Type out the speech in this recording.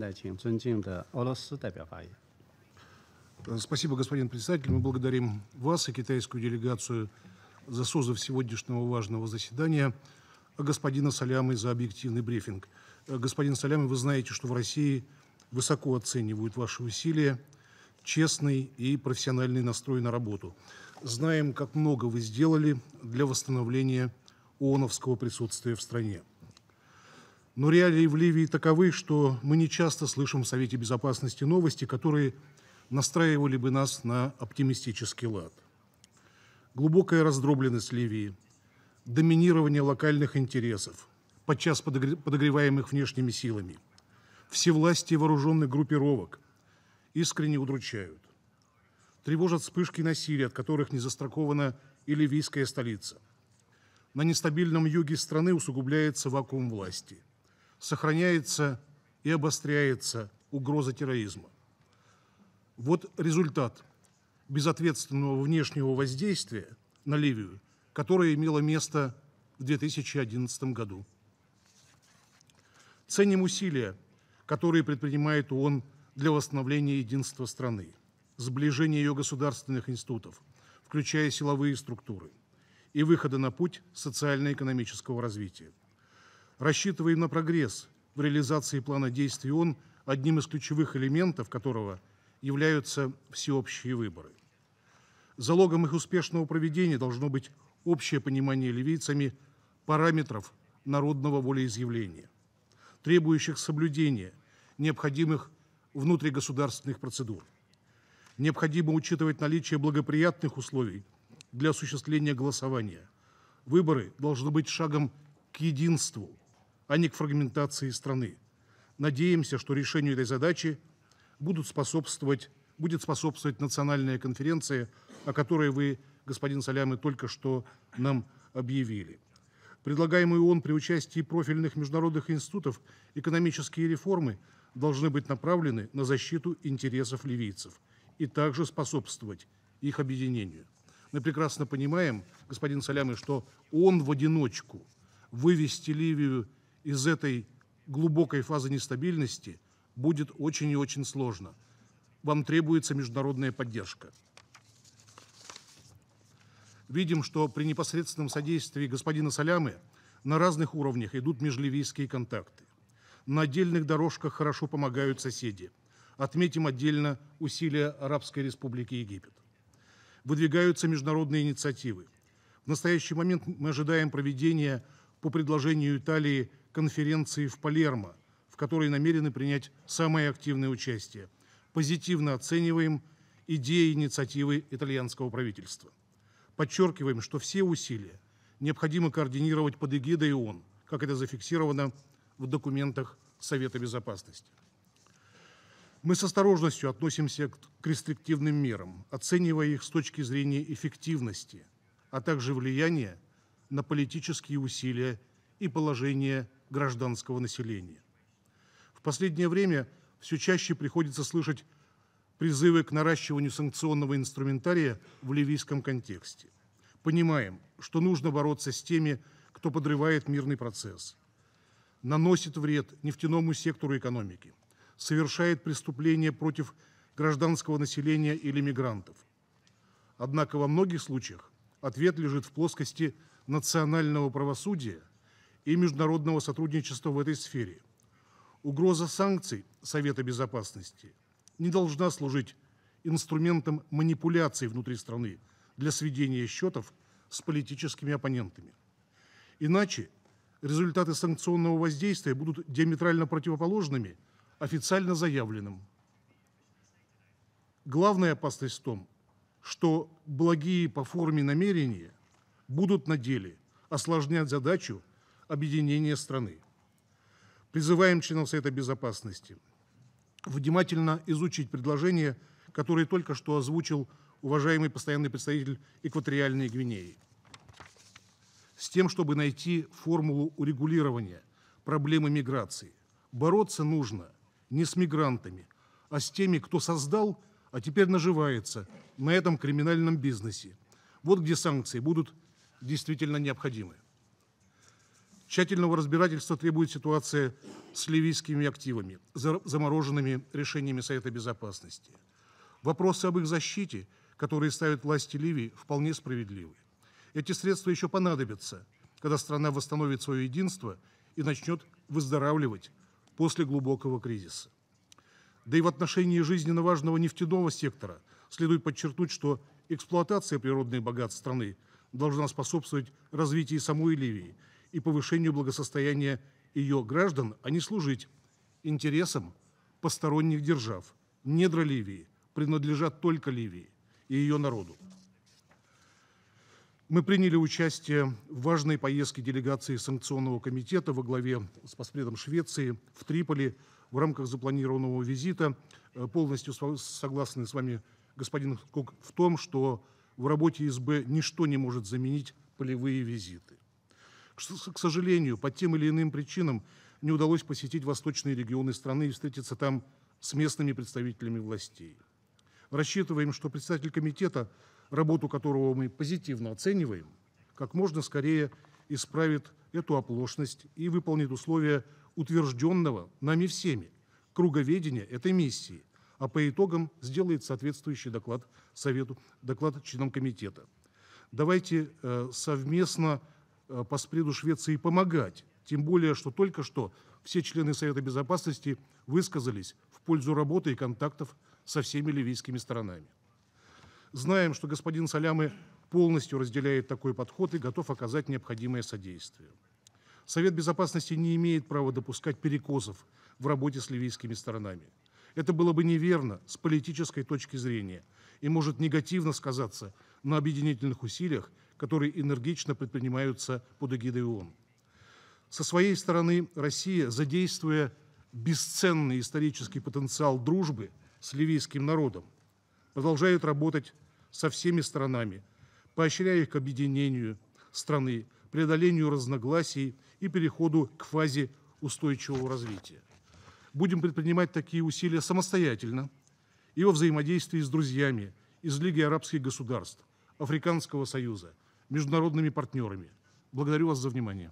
Да, Спасибо, господин председатель. Мы благодарим вас и китайскую делегацию за созыв сегодняшнего важного заседания, а господина Салямы за объективный брифинг. Э, господин Салямы, вы знаете, что в России высоко оценивают ваши усилия, честный и профессиональный настрой на работу. Знаем, как много вы сделали для восстановления ООНовского присутствия в стране но реалии в Ливии таковы, что мы не часто слышим в Совете Безопасности новости, которые настраивали бы нас на оптимистический лад. Глубокая раздробленность Ливии, доминирование локальных интересов, подчас подогреваемых внешними силами, всевластие вооруженных группировок искренне удручают. Тревожат вспышки насилия, от которых не застрахована и ливийская столица. На нестабильном юге страны усугубляется вакуум власти – сохраняется и обостряется угроза терроризма. Вот результат безответственного внешнего воздействия на Ливию, которое имело место в 2011 году. Ценим усилия, которые предпринимает ООН для восстановления единства страны, сближения ее государственных институтов, включая силовые структуры, и выхода на путь социально-экономического развития. Рассчитываем на прогресс в реализации плана действий ООН, одним из ключевых элементов которого являются всеобщие выборы. Залогом их успешного проведения должно быть общее понимание ливийцами параметров народного волеизъявления, требующих соблюдения необходимых внутригосударственных процедур. Необходимо учитывать наличие благоприятных условий для осуществления голосования. Выборы должны быть шагом к единству а не к фрагментации страны. Надеемся, что решению этой задачи будут способствовать, будет способствовать национальная конференция, о которой вы, господин Салямы, только что нам объявили. Предлагаемые ООН при участии профильных международных институтов экономические реформы должны быть направлены на защиту интересов ливийцев и также способствовать их объединению. Мы прекрасно понимаем, господин Салямы, что он в одиночку вывести Ливию из этой глубокой фазы нестабильности будет очень и очень сложно. Вам требуется международная поддержка. Видим, что при непосредственном содействии господина Салямы на разных уровнях идут межливийские контакты. На отдельных дорожках хорошо помогают соседи. Отметим отдельно усилия Арабской Республики Египет. Выдвигаются международные инициативы. В настоящий момент мы ожидаем проведения по предложению Италии конференции в Палермо, в которой намерены принять самое активное участие. Позитивно оцениваем идеи и инициативы итальянского правительства. Подчеркиваем, что все усилия необходимо координировать под эгидой ООН, как это зафиксировано в документах Совета Безопасности. Мы с осторожностью относимся к рестриктивным мерам, оценивая их с точки зрения эффективности, а также влияния на политические усилия и положение гражданского населения. В последнее время все чаще приходится слышать призывы к наращиванию санкционного инструментария в ливийском контексте. Понимаем, что нужно бороться с теми, кто подрывает мирный процесс, наносит вред нефтяному сектору экономики, совершает преступления против гражданского населения или мигрантов. Однако во многих случаях ответ лежит в плоскости национального правосудия и международного сотрудничества в этой сфере. Угроза санкций Совета Безопасности не должна служить инструментом манипуляций внутри страны для сведения счетов с политическими оппонентами. Иначе результаты санкционного воздействия будут диаметрально противоположными официально заявленным. Главная опасность в том, что благие по форме намерения будут на деле осложнять задачу объединения страны. Призываем членов Совета Безопасности внимательно изучить предложения, которые только что озвучил уважаемый постоянный представитель Экваториальной Гвинеи, с тем, чтобы найти формулу урегулирования проблемы миграции. Бороться нужно не с мигрантами, а с теми, кто создал, а теперь наживается на этом криминальном бизнесе. Вот где санкции будут действительно необходимы. Тщательного разбирательства требует ситуация с ливийскими активами, замороженными решениями Совета Безопасности. Вопросы об их защите, которые ставят власти Ливии, вполне справедливы. Эти средства еще понадобятся, когда страна восстановит свое единство и начнет выздоравливать после глубокого кризиса. Да и в отношении жизненно важного нефтяного сектора следует подчеркнуть, что эксплуатация природных богатств страны должна способствовать развитию самой Ливии и повышению благосостояния ее граждан, а не служить интересам посторонних держав. Недра Ливии принадлежат только Ливии и ее народу. Мы приняли участие в важной поездке делегации санкционного комитета во главе с посредом Швеции в Триполи в рамках запланированного визита. Э, полностью согласны с вами, господин Кук, в том, что в работе СБ ничто не может заменить полевые визиты. К сожалению, по тем или иным причинам не удалось посетить восточные регионы страны и встретиться там с местными представителями властей. Рассчитываем, что представитель комитета, работу которого мы позитивно оцениваем, как можно скорее исправит эту оплошность и выполнит условия утвержденного нами всеми круговедения этой миссии, а по итогам сделает соответствующий доклад Совету, доклад членам комитета. Давайте э, совместно Э, по спреду Швеции помогать. Тем более, что только что все члены Совета Безопасности высказались в пользу работы и контактов со всеми ливийскими сторонами. Знаем, что господин Салямы полностью разделяет такой подход и готов оказать необходимое содействие. Совет Безопасности не имеет права допускать перекосов в работе с ливийскими сторонами – это было бы неверно с политической точки зрения и может негативно сказаться на объединительных усилиях, которые энергично предпринимаются под эгидой ООН. Со своей стороны, Россия, задействуя бесценный исторический потенциал дружбы с ливийским народом, продолжает работать со всеми сторонами, поощряя их к объединению страны, преодолению разногласий и переходу к фазе устойчивого развития будем предпринимать такие усилия самостоятельно и во взаимодействии с друзьями из Лиги арабских государств, Африканского союза, международными партнерами. Благодарю вас за внимание.